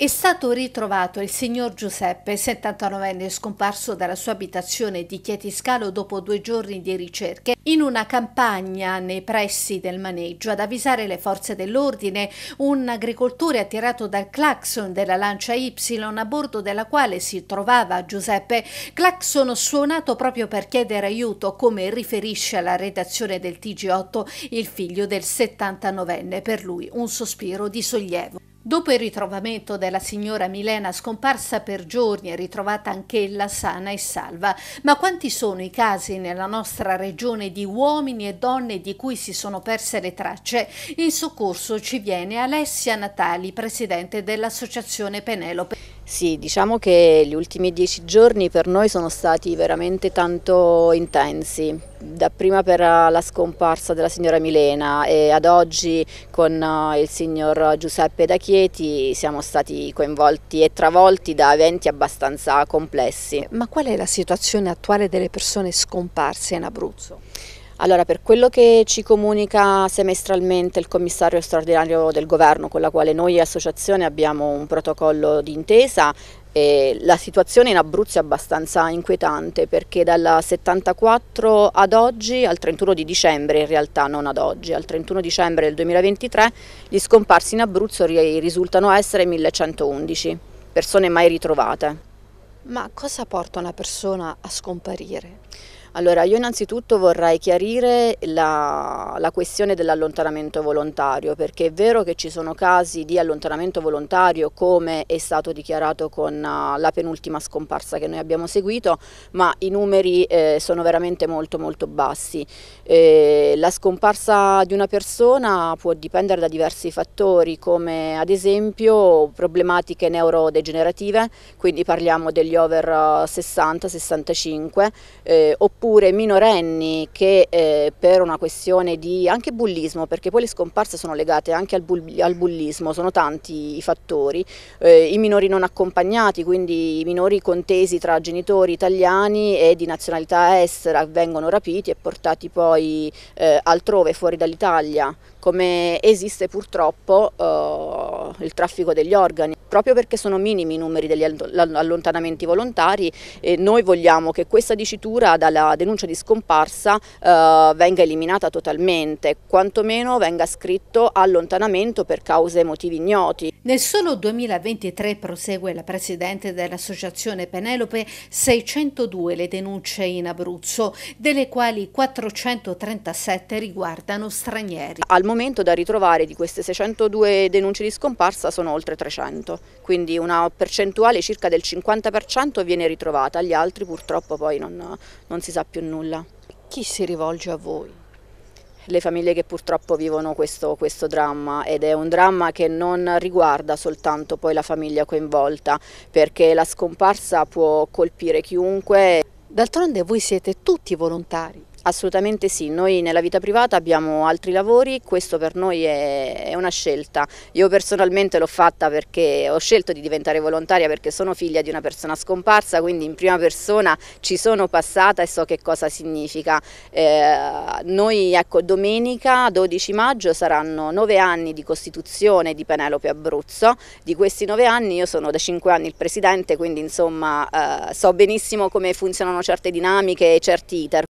È stato ritrovato il signor Giuseppe, 79enne, scomparso dalla sua abitazione di Chietiscalo dopo due giorni di ricerche, in una campagna nei pressi del maneggio. Ad avvisare le forze dell'ordine, un agricoltore attirato dal clacson della lancia Y a bordo della quale si trovava Giuseppe, clacson suonato proprio per chiedere aiuto, come riferisce alla redazione del TG8 il figlio del 79enne, per lui un sospiro di sollievo. Dopo il ritrovamento della signora Milena scomparsa per giorni è ritrovata anch'ella sana e salva, ma quanti sono i casi nella nostra regione di uomini e donne di cui si sono perse le tracce? In soccorso ci viene Alessia Natali, presidente dell'Associazione Penelope. Sì, diciamo che gli ultimi dieci giorni per noi sono stati veramente tanto intensi, dapprima per eh, la scomparsa della signora Milena e ad oggi con eh, il signor Giuseppe D'Achieti siamo stati coinvolti e travolti da eventi abbastanza complessi. Ma qual è la situazione attuale delle persone scomparse in Abruzzo? Allora, per quello che ci comunica semestralmente il commissario straordinario del governo, con la quale noi associazione abbiamo un protocollo d'intesa, eh, la situazione in Abruzzo è abbastanza inquietante perché dal 74 ad oggi, al 31 di dicembre in realtà non ad oggi, al 31 dicembre del 2023 gli scomparsi in Abruzzo risultano essere 1111 persone mai ritrovate. Ma cosa porta una persona a scomparire? Allora, io innanzitutto vorrei chiarire la, la questione dell'allontanamento volontario, perché è vero che ci sono casi di allontanamento volontario come è stato dichiarato con uh, la penultima scomparsa che noi abbiamo seguito, ma i numeri eh, sono veramente molto molto bassi. Eh, la scomparsa di una persona può dipendere da diversi fattori, come ad esempio problematiche neurodegenerative, quindi parliamo degli over 60-65, uh, eh, oppure oppure minorenni che eh, per una questione di anche bullismo, perché poi le scomparse sono legate anche al, bull al bullismo, sono tanti i fattori, eh, i minori non accompagnati, quindi i minori contesi tra genitori italiani e di nazionalità estera vengono rapiti e portati poi eh, altrove fuori dall'Italia, come esiste purtroppo eh, il traffico degli organi. Proprio perché sono minimi i numeri degli allontanamenti volontari, e eh, noi vogliamo che questa dicitura dalla denuncia di scomparsa eh, venga eliminata totalmente, quantomeno venga scritto allontanamento per cause e motivi ignoti. Nel solo 2023, prosegue la Presidente dell'Associazione Penelope, 602 le denunce in Abruzzo, delle quali 437 riguardano stranieri. Al momento da ritrovare di queste 602 denunce di scomparsa sono oltre 300, quindi una percentuale circa del 50% viene ritrovata, gli altri purtroppo poi non, non si sa sa più nulla. Chi si rivolge a voi? le famiglie che purtroppo vivono questo, questo, dramma ed è un dramma che non riguarda soltanto poi la famiglia coinvolta perché la scomparsa può colpire chiunque. D'altronde voi siete tutti volontari, Assolutamente sì, noi nella vita privata abbiamo altri lavori, questo per noi è, una scelta. Io personalmente l'ho fatta perché ho scelto di diventare volontaria perché sono figlia di una persona scomparsa, quindi in prima persona ci sono passata e so che cosa significa. Eh, noi ecco, domenica 12 maggio saranno nove anni di costituzione di Penelope Abruzzo, di questi nove anni io sono da cinque anni il presidente, quindi insomma eh, so benissimo come funzionano certe dinamiche e certi iter.